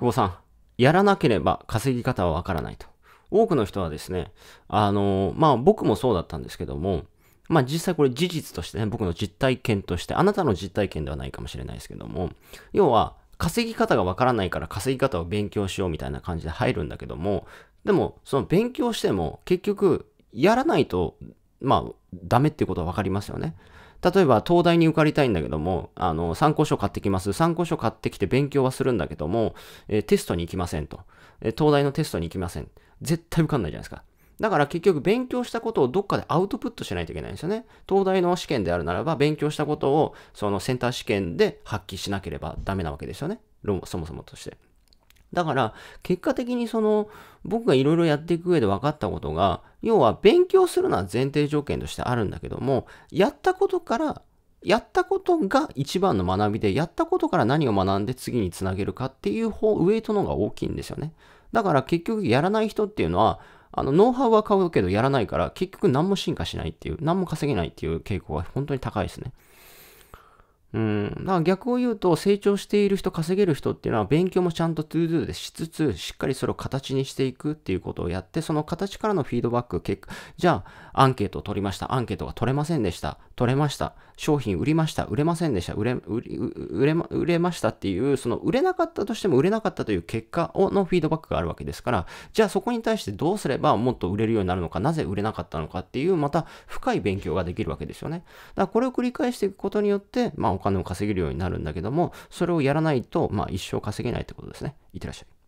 久保さん、やらなければ稼ぎ方はわからないと。多くの人はですね、あの、まあ僕もそうだったんですけども、まあ実際これ事実としてね、僕の実体験として、あなたの実体験ではないかもしれないですけども、要は稼ぎ方がわからないから稼ぎ方を勉強しようみたいな感じで入るんだけども、でもその勉強しても結局やらないと、まあダメっていうことはわかりますよね。例えば、東大に受かりたいんだけども、あの、参考書買ってきます。参考書買ってきて勉強はするんだけども、えー、テストに行きませんと、えー、東大のテストに行きません。絶対受かんないじゃないですか。だから結局勉強したことをどっかでアウトプットしないといけないんですよね。東大の試験であるならば、勉強したことをそのセンター試験で発揮しなければダメなわけですよね。そもそもとして。だから、結果的にその、僕がいろいろやっていく上で分かったことが、要は勉強するのは前提条件としてあるんだけども、やったことから、やったことが一番の学びで、やったことから何を学んで次につなげるかっていう方、ウエイトの方が大きいんですよね。だから結局やらない人っていうのは、あの、ノウハウは買うけどやらないから、結局何も進化しないっていう、何も稼げないっていう傾向が本当に高いですね。うん。だから逆を言うと、成長している人、稼げる人っていうのは、勉強もちゃんとトゥードゥでしつつ、しっかりそれを形にしていくっていうことをやって、その形からのフィードバック、結果、じゃあ、アンケートを取りました。アンケートが取れませんでした。取れました。商品売りました。売れませんでした。売れ、売れ、売れ、売れましたっていう、その売れなかったとしても売れなかったという結果をのフィードバックがあるわけですから、じゃあそこに対してどうすればもっと売れるようになるのか、なぜ売れなかったのかっていう、また深い勉強ができるわけですよね。だからこれを繰り返していくことによって、まあ、お金を稼げるようになるんだけども、それをやらないと、まあ一生稼げないってことですね。いってらっしゃい。